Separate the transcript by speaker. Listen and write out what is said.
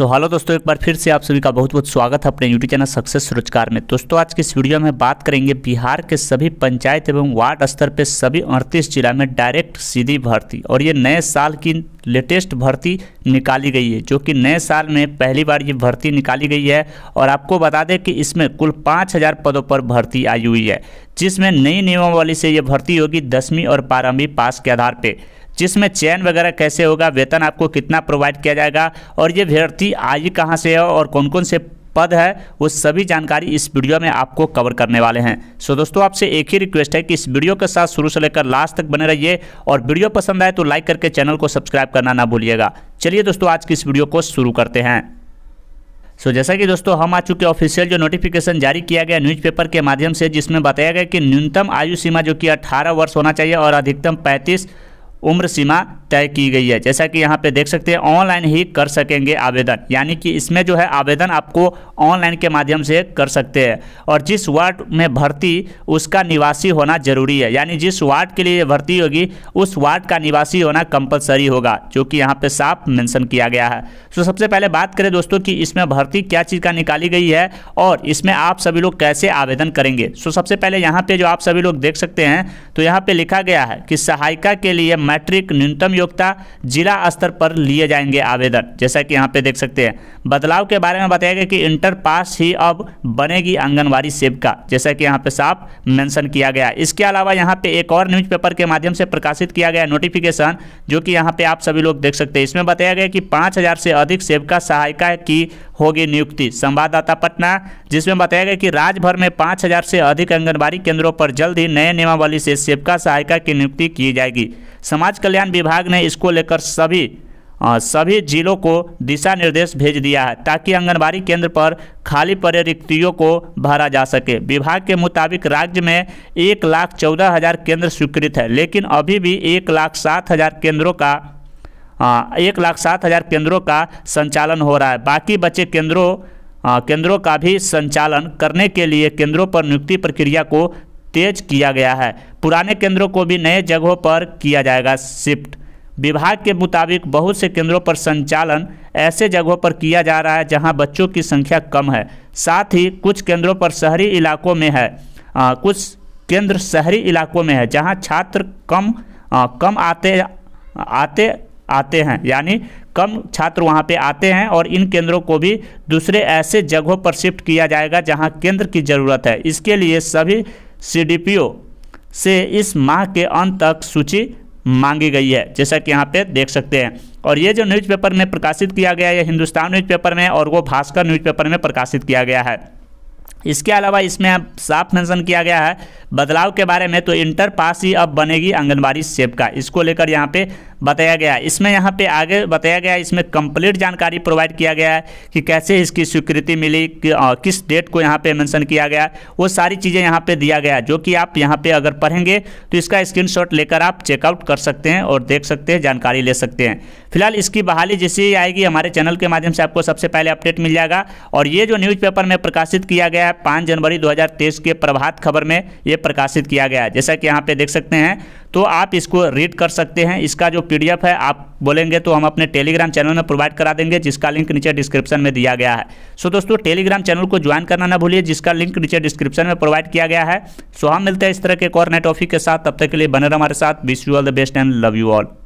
Speaker 1: so hello दोस्तों एक बार फिर से आप सभी का बहुत बहुत स्वागत है अपने यूट्यूब चैनल सक्सेस रोजगार में दोस्तों आज के इस वीडियो में बात करेंगे बिहार के सभी पंचायत एवं वार्ड स्तर पर सभी अड़तीस जिला में डायरेक्ट सीधी भर्ती और ये नए साल की लेटेस्ट भर्ती निकाली गई है जो कि नए साल में पहली बार ये भर्ती निकाली गई है और आपको बता दें कि इसमें कुल पाँच हज़ार पदों पर भर्ती आई हुई है जिसमें नई नियमावली से ये भर्ती होगी दसवीं और बारहवीं पास के आधार पर जिसमें चयन वगैरह कैसे होगा वेतन आपको कितना प्रोवाइड किया जाएगा और ये अभ्यर्थी आई कहाँ से है और कौन कौन से पद है वो सभी जानकारी इस वीडियो में आपको कवर करने वाले हैं सो दोस्तों आपसे एक ही रिक्वेस्ट है कि इस वीडियो के साथ शुरू से लेकर लास्ट तक बने रहिए और वीडियो पसंद आए तो लाइक करके चैनल को सब्सक्राइब करना ना भूलिएगा चलिए दोस्तों आज की इस वीडियो को शुरू करते हैं सो so, जैसा कि दोस्तों हम आ चुके ऑफिशियल जो नोटिफिकेशन जारी किया गया न्यूज़पेपर के माध्यम से जिसमें बताया गया कि न्यूनतम आयु सीमा जो कि 18 वर्ष होना चाहिए और अधिकतम उम्र सीमा तय की गई है जैसा कि यहाँ पे देख सकते हैं ऑनलाइन ही कर सकेंगे आवेदन यानी कि इसमें जो है आवेदन आपको ऑनलाइन के माध्यम से कर सकते हैं और जिस वार्ड में भर्ती उसका निवासी होना जरूरी है यानी जिस वार्ड के लिए भर्ती होगी उस वार्ड का निवासी होना कंपलसरी होगा जो कि यहाँ पर साफ मैंसन किया गया है तो सबसे पहले बात करें दोस्तों कि इसमें भर्ती क्या चीज़ का निकाली गई है और इसमें आप सभी लोग कैसे आवेदन करेंगे सो तो सबसे पहले यहाँ पर जो आप सभी लोग देख सकते हैं तो यहाँ पर लिखा गया है कि सहायिका के लिए मैट्रिक न्यूनतम योग्यता जिला स्तर पर लिए जाएंगे आवेदन जैसा कि यहाँ पे देख सकते हैं बदलाव के बारे में बताया गया कि इंटर पास ही अब बनेगी आंगनबाड़ी सेविका जैसा कि यहाँ पे साफ मेंशन किया गया इसके अलावा यहाँ पे एक और न्यूज़पेपर के माध्यम से प्रकाशित किया गया नोटिफिकेशन जो कि यहाँ पे आप सभी लोग देख सकते हैं इसमें बताया गया कि पाँच से अधिक सेविका सहायिका की होगी नियुक्ति संवाददाता पटना जिसमें बताया गया कि राज्य भर में पाँच से अधिक आंगनबाड़ी केंद्रों पर जल्द ही नए नियमावली से सेविका सहायिका की नियुक्ति की जाएगी समाज कल्याण विभाग ने इसको लेकर सभी सभी जिलों को दिशा निर्देश भेज दिया है ताकि आंगनबाड़ी केंद्र पर खाली पड़े रिक्तियों को भरा जा सके विभाग के मुताबिक राज्य में एक लाख चौदह हज़ार केंद्र स्वीकृत है लेकिन अभी भी एक लाख सात हज़ार केंद्रों का आ, एक लाख सात हज़ार केंद्रों का संचालन हो रहा है बाकी बचे केंद्रों केंद्रों का भी संचालन करने के लिए केंद्रों पर नियुक्ति प्रक्रिया को तेज किया गया है पुराने केंद्रों को भी नए जगहों पर किया जाएगा शिफ्ट विभाग के मुताबिक बहुत से केंद्रों पर संचालन ऐसे जगहों पर किया जा रहा है जहां बच्चों की संख्या कम है साथ ही कुछ केंद्रों पर शहरी इलाकों में है आ, कुछ केंद्र शहरी इलाकों में है जहां छात्र कम आ, कम आते आते आते हैं यानी कम छात्र वहां पे आते हैं और इन केंद्रों को भी दूसरे ऐसे जगहों पर शिफ्ट किया जाएगा जहाँ केंद्र की ज़रूरत है इसके लिए सभी सी से इस माह के अंत तक सूची मांगी गई है जैसा कि यहाँ पे देख सकते हैं और ये जो न्यूज़पेपर में प्रकाशित किया गया है हिंदुस्तान न्यूज़पेपर में और वो भास्कर न्यूज़पेपर में प्रकाशित किया गया है इसके अलावा इसमें अब साफ मेंशन किया गया है बदलाव के बारे में तो इंटर पास ही अब बनेगी आंगनबाड़ी सेप का इसको लेकर यहाँ पे बताया गया है इसमें यहाँ पे आगे बताया गया है इसमें कंप्लीट जानकारी प्रोवाइड किया गया है कि कैसे इसकी स्वीकृति मिली कि, आ, किस डेट को यहाँ पे मेंशन किया गया वो सारी चीज़ें यहाँ पर दिया गया जो कि आप यहाँ पर अगर पढ़ेंगे तो इसका स्क्रीन लेकर आप चेकआउट कर सकते हैं और देख सकते हैं जानकारी ले सकते हैं फिलहाल इसकी बहाली जैसे ही आएगी हमारे चैनल के माध्यम से आपको सबसे पहले अपडेट मिल जाएगा और ये जो न्यूज़पेपर में प्रकाशित किया गया है पाँच जनवरी 2023 के प्रभात खबर में ये प्रकाशित किया गया है जैसा कि यहाँ पे देख सकते हैं तो आप इसको रीड कर सकते हैं इसका जो पीडीएफ है आप बोलेंगे तो हम अपने टेलीग्राम चैनल में प्रोवाइड करा देंगे जिसका लिंक नीचे डिस्क्रिप्शन में दिया गया है सो दोस्तों टेलीग्राम चैनल को ज्वाइन करना ना भूलिए जिसका लिंक नीचे डिस्क्रिप्शन में प्रोवाइड किया गया है सो हम मिलते हैं इस तरह के एक और नए के साथ तब तक के लिए बने रहे हमारे साथ wish you all the best and love you all